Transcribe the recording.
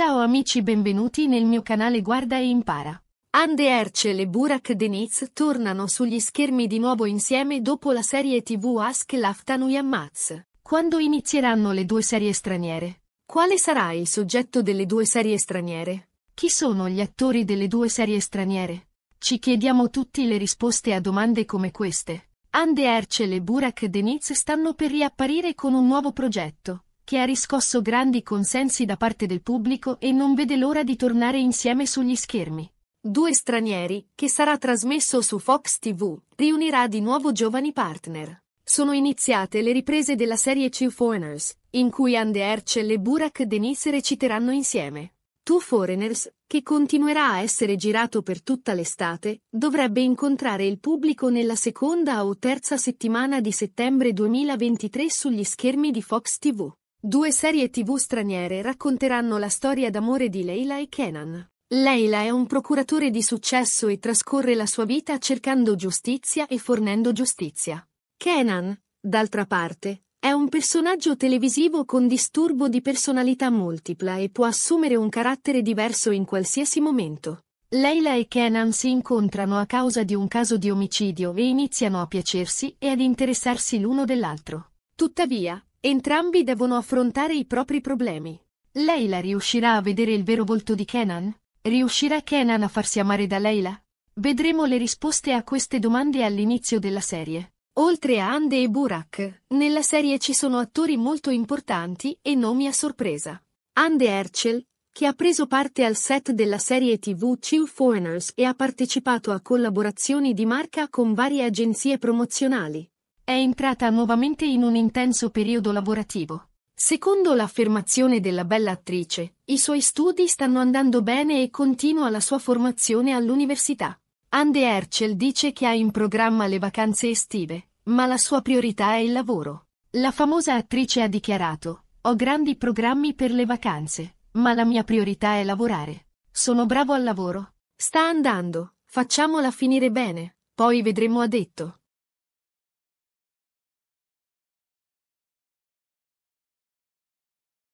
Ciao amici benvenuti nel mio canale Guarda e Impara. Ande Hercel e Burak Deniz tornano sugli schermi di nuovo insieme dopo la serie tv Ask Laftanu Yammaz. Quando inizieranno le due serie straniere? Quale sarà il soggetto delle due serie straniere? Chi sono gli attori delle due serie straniere? Ci chiediamo tutti le risposte a domande come queste. Ande Hercel e Burak Deniz stanno per riapparire con un nuovo progetto che ha riscosso grandi consensi da parte del pubblico e non vede l'ora di tornare insieme sugli schermi. Due stranieri, che sarà trasmesso su Fox TV, riunirà di nuovo giovani partner. Sono iniziate le riprese della serie Two Foreigners, in cui Andy Ercel e Burak Denis reciteranno insieme. Two Foreigners, che continuerà a essere girato per tutta l'estate, dovrebbe incontrare il pubblico nella seconda o terza settimana di settembre 2023 sugli schermi di Fox TV. Due serie tv straniere racconteranno la storia d'amore di Leila e Kenan. Leila è un procuratore di successo e trascorre la sua vita cercando giustizia e fornendo giustizia. Kenan, d'altra parte, è un personaggio televisivo con disturbo di personalità multipla e può assumere un carattere diverso in qualsiasi momento. Leila e Kenan si incontrano a causa di un caso di omicidio e iniziano a piacersi e ad interessarsi l'uno dell'altro. Tuttavia, Entrambi devono affrontare i propri problemi. Leila riuscirà a vedere il vero volto di Kenan? Riuscirà Kenan a farsi amare da Leila? Vedremo le risposte a queste domande all'inizio della serie. Oltre a Ande e Burak, nella serie ci sono attori molto importanti e nomi a sorpresa. Ande Ercel, che ha preso parte al set della serie TV Two Foreigners e ha partecipato a collaborazioni di marca con varie agenzie promozionali è entrata nuovamente in un intenso periodo lavorativo. Secondo l'affermazione della bella attrice, i suoi studi stanno andando bene e continua la sua formazione all'università. Ande Herschel dice che ha in programma le vacanze estive, ma la sua priorità è il lavoro. La famosa attrice ha dichiarato, ho grandi programmi per le vacanze, ma la mia priorità è lavorare. Sono bravo al lavoro. Sta andando, facciamola finire bene, poi vedremo ha detto.